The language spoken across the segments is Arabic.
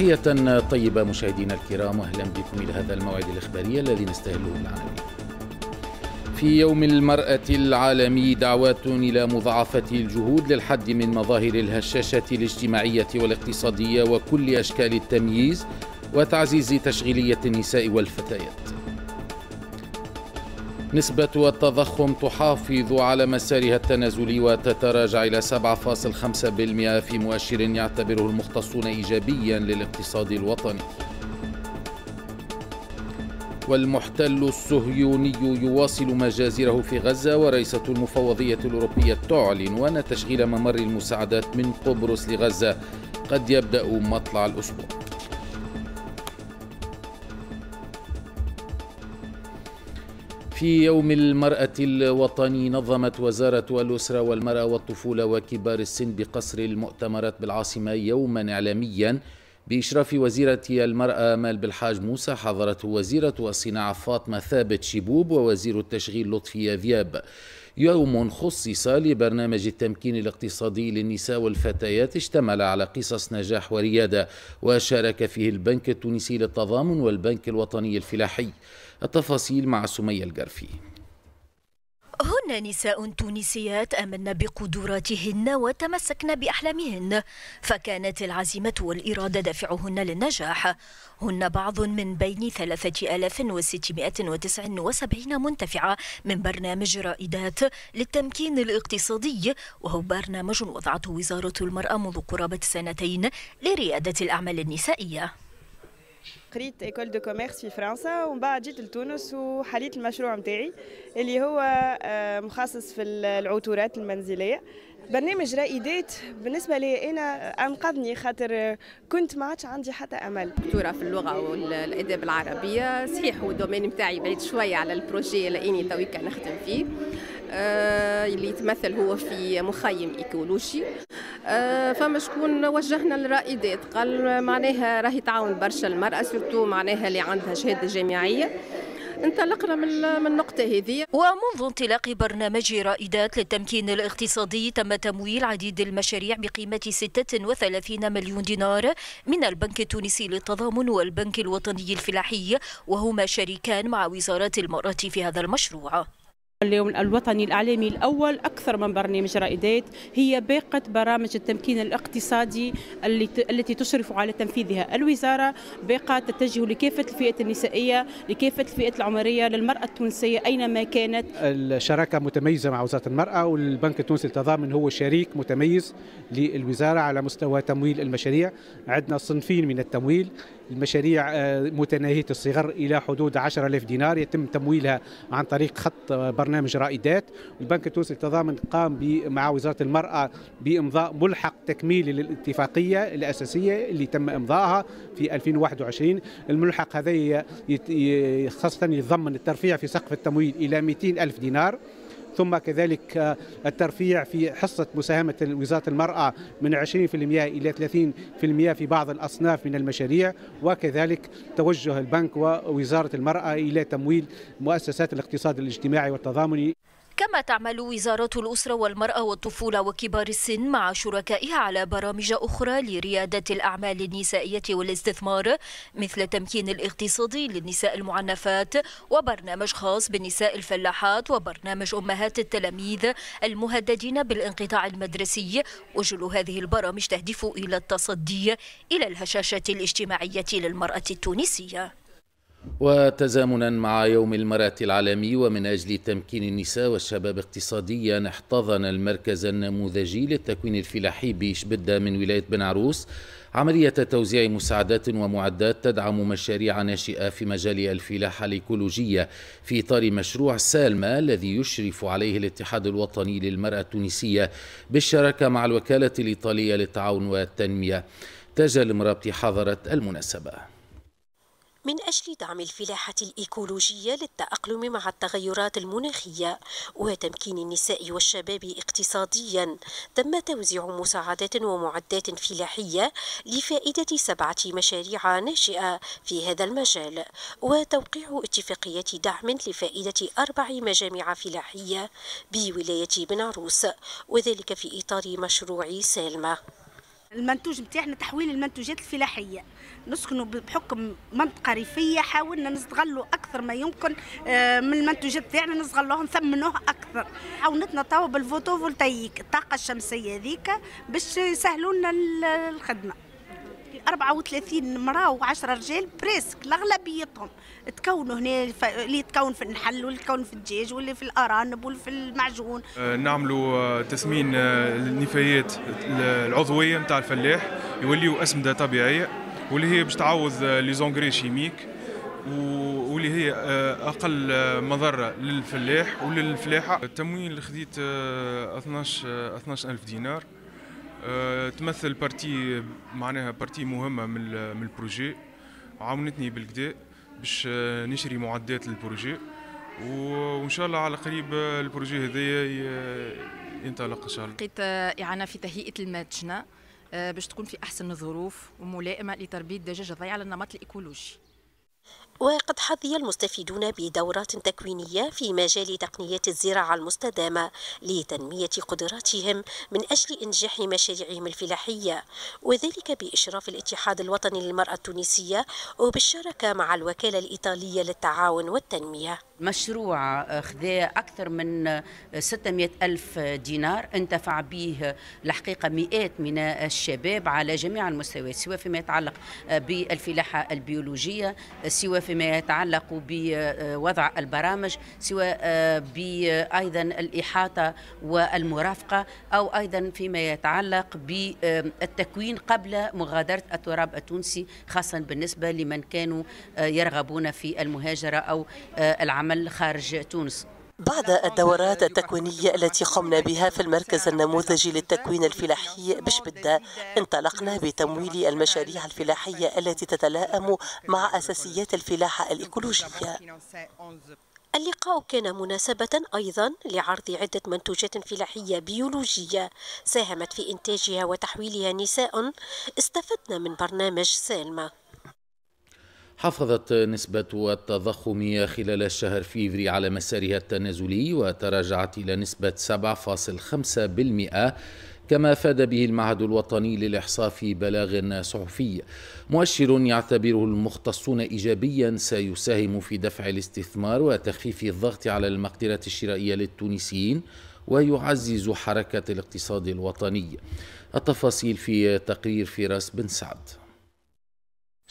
تحية طيبة مشاهدينا الكرام واهلا بكم الى هذا الموعد الاخباري الذي نستهله العالمي في يوم المرأة العالمي دعوات إلى مضاعفة الجهود للحد من مظاهر الهشاشة الاجتماعية والاقتصادية وكل أشكال التمييز وتعزيز تشغيلية النساء والفتيات. نسبة التضخم تحافظ على مسارها التنازلي وتتراجع إلى 7.5% في مؤشر يعتبره المختصون إيجابيا للاقتصاد الوطني والمحتل الصهيوني يواصل مجازره في غزة ورئيسة المفوضية الأوروبية تعلن أن تشغيل ممر المساعدات من قبرص لغزة قد يبدأ مطلع الأسبوع في يوم المرأة الوطني نظمت وزارة الأسرة والمرأة والطفولة وكبار السن بقصر المؤتمرات بالعاصمة يوما إعلاميا بإشراف وزيرة المرأة مال بالحاج موسى حضرته وزيرة الصناعة فاطمة ثابت شبوب ووزير التشغيل لطفي ذياب يوم خصص لبرنامج التمكين الاقتصادي للنساء والفتيات اشتمل على قصص نجاح وريادة وشارك فيه البنك التونسي للتضامن والبنك الوطني الفلاحي التفاصيل مع سمية الجرفي هن نساء تونسيات آمن بقدراتهن وتمسكن بأحلامهن فكانت العزيمة والإرادة دافعهن للنجاح هن بعض من بين 3679 منتفعة من برنامج رائدات للتمكين الاقتصادي وهو برنامج وضعته وزارة المرأة منذ قرابة سنتين لريادة الأعمال النسائية قريت ايكول دو كوميرس في فرنسا ومن بعد جيت لتونس وحليت المشروع نتاعي اللي هو آه، مخصص في العطورات المنزليه برنامج رائدات بالنسبه لي انا انقذني خاطر كنت ما عادش عندي حتى امل دكتوره في اللغه والاداب العربيه صحيح والدومين نتاعي بعيد شويه على البروجي لاني تويكا نخدم فيه آه، اللي يتمثل هو في مخيم ايكولوجي آه، فما شكون وجهنا للرائدات قال معناها راهي تعاون برشا المرأة سورتو معناها اللي عندها شهادة جامعية انطلقنا من من النقطة هذه ومنذ انطلاق برنامج رائدات للتمكين الاقتصادي تم تمويل عديد المشاريع بقيمة 36 مليون دينار من البنك التونسي للتضامن والبنك الوطني الفلاحي وهما شريكان مع وزارة المرأة في هذا المشروع اليوم الوطني الإعلامي الأول أكثر من برنامج رائدات هي باقة برامج التمكين الاقتصادي التي تشرف على تنفيذها الوزارة باقة تتجه لكافة الفئات النسائية لكافة الفئات العمرية للمرأة التونسية أينما كانت الشراكة متميزة مع وزارة المرأة والبنك التونسي للتضامن هو شريك متميز للوزارة على مستوى تمويل المشاريع عندنا صنفين من التمويل المشاريع آه، متناهية الصغر إلى حدود 10000 دينار يتم تمويلها عن طريق خط آه، برنامج رائدات البنك التونسي للتضامن قام مع وزارة المرأة بإمضاء ملحق تكميلي للاتفاقية الأساسية اللي تم إمضائها في 2021 الملحق هذا خاصة يتضمن الترفيع في سقف التمويل إلى 200 ألف دينار ثم كذلك آه، الترفيع في حصة مساهمة وزارة المرأة من 20% إلى 30% في بعض الأصناف من المشاريع وكذلك توجه البنك ووزارة المرأة إلى تمويل مؤسسات الاقتصاد الاجتماعي والتضامني كما تعمل وزارة الأسرة والمرأة والطفولة وكبار السن مع شركائها على برامج أخرى لريادة الأعمال النسائية والاستثمار مثل التمكين الاقتصادي للنساء المعنفات وبرنامج خاص بالنساء الفلاحات وبرنامج أمهات التلاميذ المهددين بالانقطاع المدرسي وجل هذه البرامج تهدف إلى التصدي إلى الهشاشة الاجتماعية للمرأة التونسية وتزامنا مع يوم المرأة العالمي ومن أجل تمكين النساء والشباب اقتصاديا احتضن المركز النموذجي للتكوين الفلاحي بشبدة من ولاية بن عروس عملية توزيع مساعدات ومعدات تدعم مشاريع ناشئة في مجال الفلاحة الإيكولوجية في إطار مشروع سالما الذي يشرف عليه الاتحاد الوطني للمرأة التونسية بالشراكة مع الوكالة الإيطالية للتعاون والتنمية تجل مرابط حضرت المناسبة من أجل دعم الفلاحة الإيكولوجية للتأقلم مع التغيرات المناخية وتمكين النساء والشباب اقتصاديا تم توزيع مساعدات ومعدات فلاحية لفائدة سبعة مشاريع ناشئة في هذا المجال وتوقيع اتفاقية دعم لفائدة أربع مجامع فلاحية بولاية بنعروس وذلك في إطار مشروع سالمة المنتوج بتاعنا تحويل المنتوجات الفلاحية نسكنوا بحكم منطقه ريفيه حاولنا نستغلوا اكثر ما يمكن آه، من المنتوجات تاعنا نستغلوهم ثمنوه اكثر عاونتنا توا بالفوتوفولتايك الطاقه الشمسيه هذيك باش يسهلوا لنا الخدمه 34 مرأة و10 رجال بريسك الأغلبيتهم تكونوا هنا اللي يتكون في النحل واللي يتكون في الدجاج واللي في الأرانب واللي في المعجون آه، نعملوا آه، تسمين النفايات العضوية نتاع الفلاح يوليوا أسمدة طبيعية واللي هي باش تعوض آه, لي زونغري شيميك واللي هي آه, اقل آه, مضره للفلاح وللفلاحه التموين اللي خديت 12 12000 دينار تمثل بارتي معناها بارتي مهمه من من البروجي عاونتني بالكدا باش نشري معدات للبروجي وان شاء الله على قريب البروجي هذايا ينطلق ان شاء الله لقيت اعانه في تهيئه المدجنه آه، باش تكون في احسن الظروف وملائمه لتربيه الدجاج الضيع على النمط الايكولوجي وقد حظي المستفيدون بدورات تكوينية في مجال تقنيات الزراعة المستدامة لتنمية قدراتهم من أجل إنجاح مشاريعهم الفلاحية وذلك بإشراف الاتحاد الوطني للمرأة التونسية وبالشراكة مع الوكالة الإيطالية للتعاون والتنمية مشروع آه، خذا أكثر من 600 آه، ألف دينار انتفع به الحقيقة آه، مئات من الشباب على جميع المستويات سواء فيما يتعلق بالفلاحة البيولوجية سواء فيما يتعلق بوضع البرامج سواء بأيضا الإحاطة والمرافقة أو أيضا فيما يتعلق بالتكوين قبل مغادرة التراب التونسي خاصة بالنسبة لمن كانوا يرغبون في المهاجرة أو العمل العمل خارج تونس بعد الدورات التكوينية التي قمنا بها في المركز النموذجي للتكوين الفلاحي بشبدة انطلقنا بتمويل المشاريع الفلاحية التي تتلائم مع أساسيات الفلاحة الإيكولوجية اللقاء كان مناسبة أيضا لعرض عدة منتوجات فلاحية بيولوجية ساهمت في إنتاجها وتحويلها نساء استفدنا من برنامج سالمة حافظت نسبة التضخم خلال الشهر فيفري على مسارها التنازلي وتراجعت إلى نسبة 7.5% كما افاد به المعهد الوطني للاحصاء في بلاغ صحفي مؤشر يعتبره المختصون ايجابيا سيساهم في دفع الاستثمار وتخفيف الضغط على المقدره الشرائيه للتونسيين ويعزز حركه الاقتصاد الوطني التفاصيل في تقرير فراس بن سعد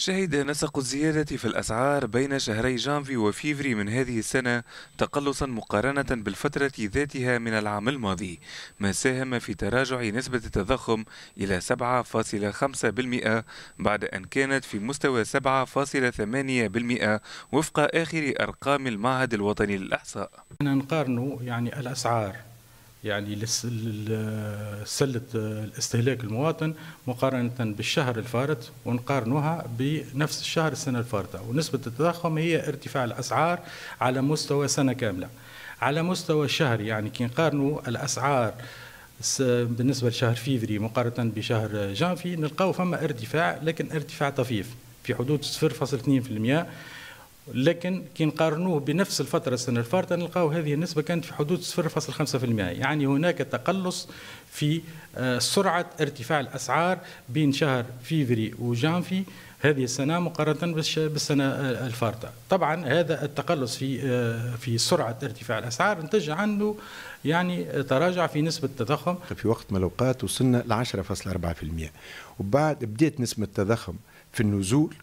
شهد نسق الزيادة في الأسعار بين شهري جانفي وفيفري من هذه السنة تقلصا مقارنة بالفترة ذاتها من العام الماضي ما ساهم في تراجع نسبة التضخم إلى 7.5% بعد أن كانت في مستوى 7.8% وفق آخر أرقام المعهد الوطني للإحصاء نقارنوا يعني الأسعار يعني سلة الاستهلاك المواطن مقارنة بالشهر الفارط ونقارنوها بنفس الشهر السنة الفارطة ونسبة التضخم هي ارتفاع الأسعار على مستوى سنة كاملة على مستوى الشهر يعني كي نقارنوا الأسعار بالنسبة لشهر فيفري مقارنة بشهر جانفي نلقاو فما ارتفاع لكن ارتفاع طفيف في حدود 0.2% لكن كي نقارنوه بنفس الفترة السنة الفارطة نلقاو هذه النسبة كانت في حدود 0.5% يعني هناك تقلص في آه، سرعة ارتفاع الأسعار بين شهر فيفري وجانفي هذه السنه مقارنه بالسنه آه، الفارطه طبعا هذا التقلص في آه، في سرعه ارتفاع الاسعار نتج عنه يعني تراجع في نسبه التضخم طيب، في وقت من الاوقات وصلنا ل 10.4% وبعد بدات نسبه التضخم في النزول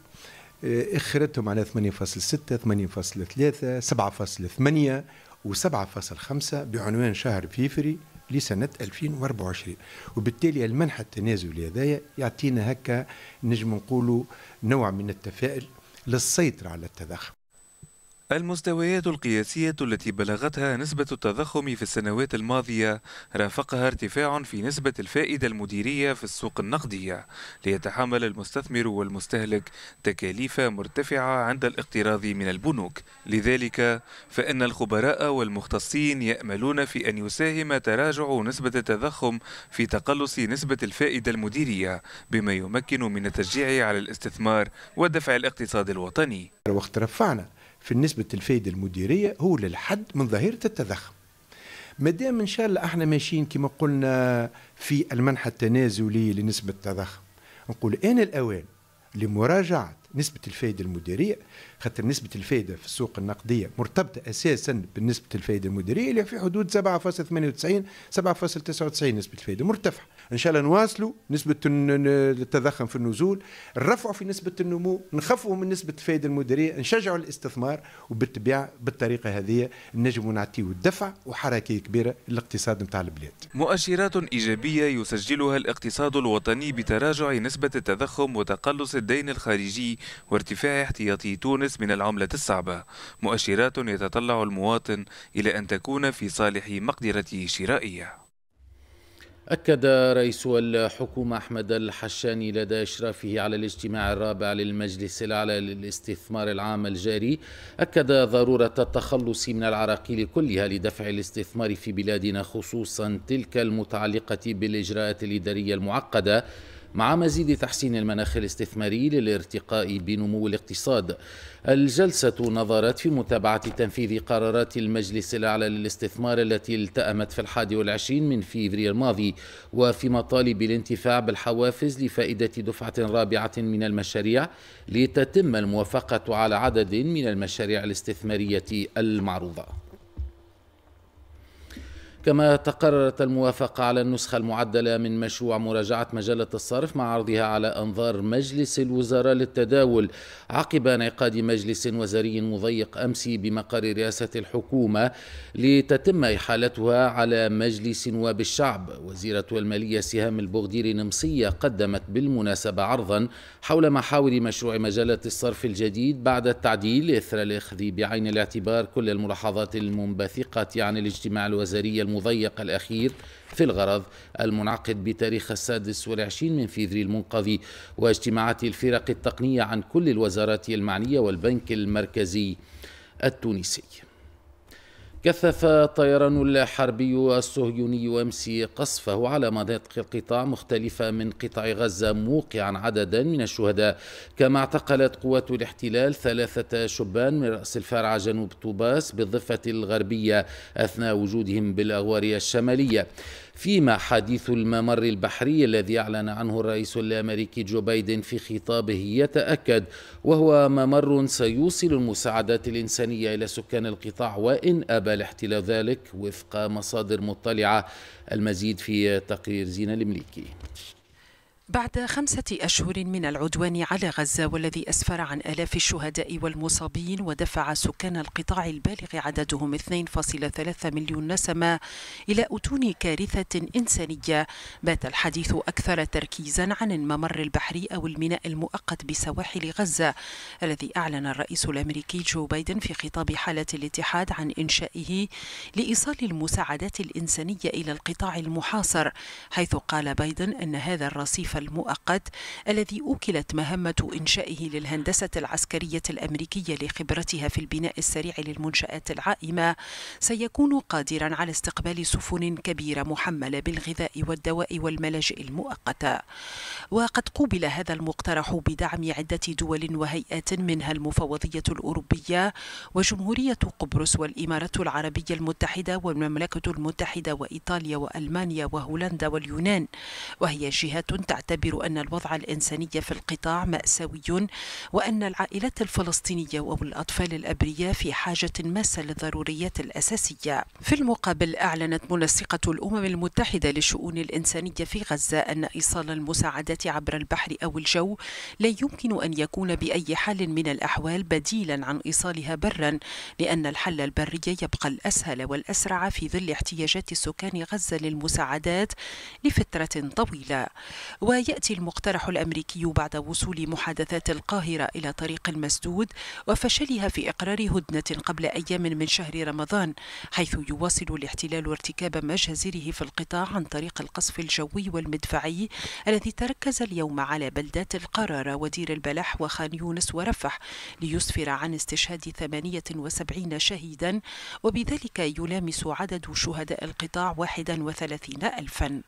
اخرتهم على 8.6 8.3 7.8 و7.5 بعنوان شهر فيفري لسنة 2024 وبالتالي المنح التنازلي هذايا يعطينا هكا نجم نقولوا نوع من التفاؤل للسيطرة على التضخم المستويات القياسية التي بلغتها نسبة التضخم في السنوات الماضية رافقها ارتفاع في نسبة الفائدة المديرية في السوق النقدية ليتحمل المستثمر والمستهلك تكاليف مرتفعة عند الاقتراض من البنوك لذلك فإن الخبراء والمختصين يأملون في أن يساهم تراجع نسبة التضخم في تقلص نسبة الفائدة المديرية بما يمكن من التشجيع على الاستثمار ودفع الاقتصاد الوطني وقت رفعنا في نسبة الفايدة المديرية هو للحد من ظاهرة التضخم ما دام ان شاء الله احنا ماشيين كما قلنا في المنح التنازلي لنسبة التضخم نقول ان الاوان لمراجعة نسبة الفائدة المديرية خاطر نسبة الفائدة في السوق النقدية مرتبطة أساسا بنسبة الفائدة المديرية اللي في حدود 7.98 7.99 نسبة الفائدة مرتفعة ان شاء الله نواصلوا نسبه التضخم في النزول نرفعوا في نسبه النمو نخفوا من نسبه الفائده المديريه نشجعوا الاستثمار وبالطبيعه بالطريقه هذه نجموا نعطيو الدفع وحركه كبيره للاقتصاد نتاع البلاد مؤشرات ايجابيه يسجلها الاقتصاد الوطني بتراجع نسبه التضخم وتقلص الدين الخارجي وارتفاع احتياطي تونس من العمله الصعبه مؤشرات يتطلع المواطن الى ان تكون في صالح مقدرته الشرائيه أكد رئيس الحكومة أحمد الحشاني لدى إشرافه على الاجتماع الرابع للمجلس الأعلى للاستثمار العام الجاري أكد ضرورة التخلص من العراقيل كلها لدفع الاستثمار في بلادنا خصوصا تلك المتعلقة بالإجراءات الإدارية المعقدة مع مزيد تحسين المناخ الاستثماري للارتقاء بنمو الاقتصاد الجلسة نظرت في متابعة تنفيذ قرارات المجلس الأعلى للاستثمار التي التأمت في الحادي والعشرين من فبراير الماضي وفي مطالب الانتفاع بالحوافز لفائدة دفعة رابعة من المشاريع لتتم الموافقة على عدد من المشاريع الاستثمارية المعروضة كما تقررت الموافقة على النسخة المعدلة من مشروع مراجعة مجلة الصرف مع عرضها على أنظار مجلس الوزراء للتداول عقب انعقاد مجلس وزاري مضيق أمس بمقر رئاسة الحكومة لتتم إحالتها على مجلس نواب الشعب وزيرة المالية سهام البغدير نمصية قدمت بالمناسبة عرضا حول محاور مشروع مجلة الصرف الجديد بعد التعديل إثر الأخذ بعين الاعتبار كل الملاحظات المنبثقة عن الاجتماع الوزاري المضيق المضيق الأخير في الغرض المنعقد بتاريخ السادس والعشرين من فيفريل المنقضي واجتماعات الفرق التقنية عن كل الوزارات المعنية والبنك المركزي التونسي كثف الطيران الحربي الصهيوني امس قصفه على مناطق القطاع مختلفه من قطاع غزه موقعا عددا من الشهداء كما اعتقلت قوات الاحتلال ثلاثه شبان من راس الفرع جنوب طوباس بالضفه الغربيه اثناء وجودهم بالاغوار الشماليه فيما حديث الممر البحري الذي أعلن عنه الرئيس الأمريكي جو بايدن في خطابه يتأكد وهو ممر سيوصل المساعدات الإنسانية إلى سكان القطاع وإن أبى الاحتلال ذلك وفق مصادر مطلعة المزيد في تقرير زينة المليكي بعد خمسة أشهر من العدوان على غزة والذي أسفر عن آلاف الشهداء والمصابين ودفع سكان القطاع البالغ عددهم 2.3 مليون نسمة إلى أتون كارثة إنسانية بات الحديث أكثر تركيزا عن الممر البحري أو الميناء المؤقت بسواحل غزة الذي أعلن الرئيس الأمريكي جو بايدن في خطاب حالة الاتحاد عن إنشائه لإيصال المساعدات الإنسانية إلى القطاع المحاصر حيث قال بايدن أن هذا الرصيف المؤقت الذي أوكلت مهمة إنشائه للهندسة العسكرية الأمريكية لخبرتها في البناء السريع للمنشآت العائمة سيكون قادرا على استقبال سفن كبيرة محملة بالغذاء والدواء والملاجئ المؤقتة وقد قوبل هذا المقترح بدعم عدة دول وهيئات منها المفوضية الأوروبية وجمهورية قبرص والإمارات العربية المتحدة والمملكة المتحدة وإيطاليا وألمانيا وهولندا واليونان وهي جهات تعتمد تعتبر أن الوضع الإنساني في القطاع مأساوي وأن العائلات الفلسطينية والأطفال الأبرياء في حاجة ماسة للضروريات الأساسية في المقابل أعلنت منسقة الأمم المتحدة للشؤون الإنسانية في غزة أن إيصال المساعدات عبر البحر أو الجو لا يمكن أن يكون بأي حال من الأحوال بديلا عن إيصالها برا لأن الحل البري يبقى الأسهل والأسرع في ظل احتياجات سكان غزة للمساعدات لفترة طويلة و ويأتي المقترح الأمريكي بعد وصول محادثات القاهرة إلى طريق المسدود وفشلها في إقرار هدنة قبل أيام من شهر رمضان حيث يواصل الاحتلال ارتكاب مجازره في القطاع عن طريق القصف الجوي والمدفعي الذي تركز اليوم على بلدات القرارة ودير البلح وخان يونس ورفح ليسفر عن استشهاد 78 شهيدا وبذلك يلامس عدد شهداء القطاع 31 ألفا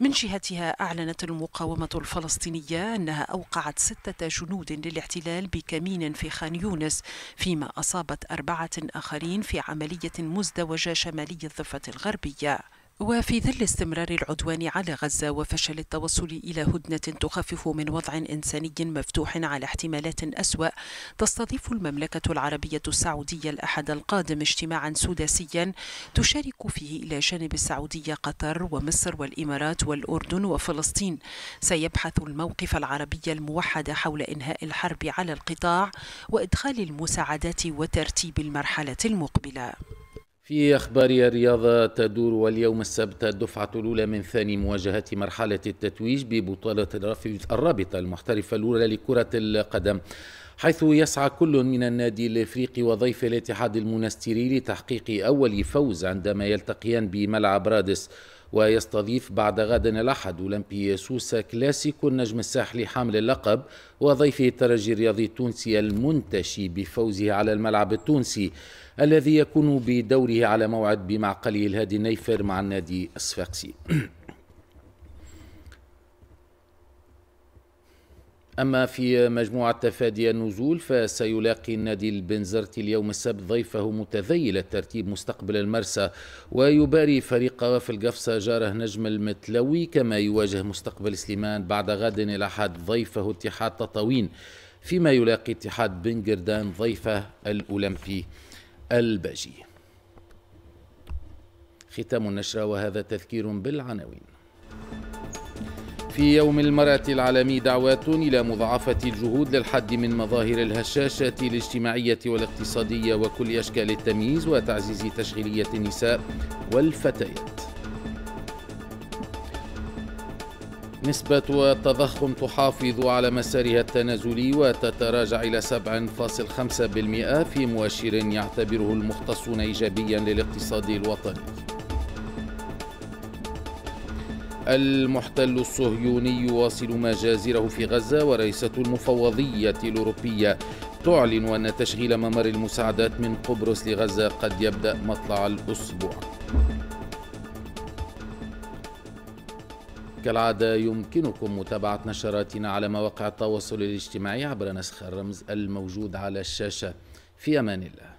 من جهتها أعلنت المقاومة المقاومة الفلسطينية أنها أوقعت ستة جنود للاحتلال بكمين في خان يونس فيما أصابت أربعة آخرين في عملية مزدوجة شمالي الضفة الغربية وفي ظل استمرار العدوان على غزة وفشل التوصل إلى هدنة تخفف من وضع إنساني مفتوح على احتمالات أسوأ تستضيف المملكة العربية السعودية الأحد القادم اجتماعا سداسيا تشارك فيه إلى جانب السعودية قطر ومصر والإمارات والأردن وفلسطين سيبحث الموقف العربي الموحد حول إنهاء الحرب على القطاع وإدخال المساعدات وترتيب المرحلة المقبلة في أخبار الرياضة تدور واليوم السبت الدفعة الأولى من ثاني مواجهة مرحلة التتويج ببطولة الرابطة المحترفة الأولى لكرة القدم حيث يسعى كل من النادي الافريقي وضيف الاتحاد المنستيري لتحقيق اول فوز عندما يلتقيان بملعب رادس ويستضيف بعد غد الاحد اولمبي سوسا كلاسيكو النجم الساحلي حامل اللقب وضيف الترجي الرياضي التونسي المنتشي بفوزه على الملعب التونسي الذي يكون بدوره على موعد بمعقله الهادي نيفر مع النادي الصفاقسي أما في مجموعة تفادي النزول فسيلاقي النادي البنزرتي اليوم السبت ضيفه متذيل الترتيب مستقبل المرسى ويباري فريق في القفصة جاره نجم المتلوي كما يواجه مستقبل سليمان بعد غد الأحد ضيفه اتحاد تطاوين فيما يلاقي اتحاد بنجردان ضيفه الأولمبي الباجي ختام النشرة وهذا تذكير بالعناوين في يوم المرأة العالمي دعوات إلى مضاعفة الجهود للحد من مظاهر الهشاشة الاجتماعية والاقتصادية وكل أشكال التمييز وتعزيز تشغيلية النساء والفتيات نسبة التضخم تحافظ على مسارها التنازلي وتتراجع إلى 7.5% في مؤشر يعتبره المختصون إيجابيا للاقتصاد الوطني المحتل الصهيوني يواصل مجازره في غزة ورئيسة المفوضية الأوروبية تعلن أن تشغيل ممر المساعدات من قبرص لغزة قد يبدأ مطلع الأسبوع كالعادة يمكنكم متابعة نشراتنا على مواقع التواصل الاجتماعي عبر نسخ الرمز الموجود على الشاشة في أمان الله